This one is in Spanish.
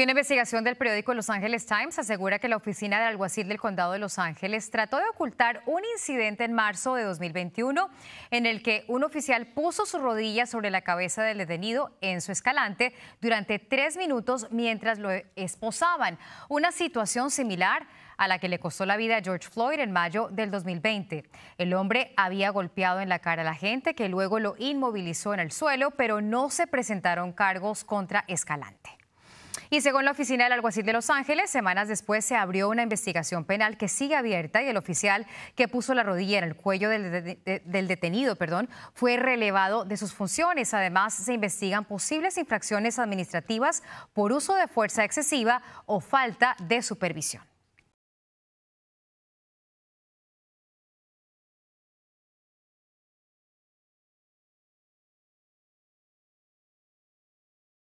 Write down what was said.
una investigación del periódico Los Angeles Times asegura que la oficina del alguacil del condado de Los Ángeles trató de ocultar un incidente en marzo de 2021 en el que un oficial puso su rodilla sobre la cabeza del detenido en su escalante durante tres minutos mientras lo esposaban. Una situación similar a la que le costó la vida a George Floyd en mayo del 2020. El hombre había golpeado en la cara a la gente que luego lo inmovilizó en el suelo, pero no se presentaron cargos contra Escalante. Y según la oficina del alguacil de Los Ángeles, semanas después se abrió una investigación penal que sigue abierta y el oficial que puso la rodilla en el cuello del, detenido perdón, fue relevado de sus funciones. Además, se investigan posibles infracciones administrativas por uso de fuerza excesiva o falta de supervisión.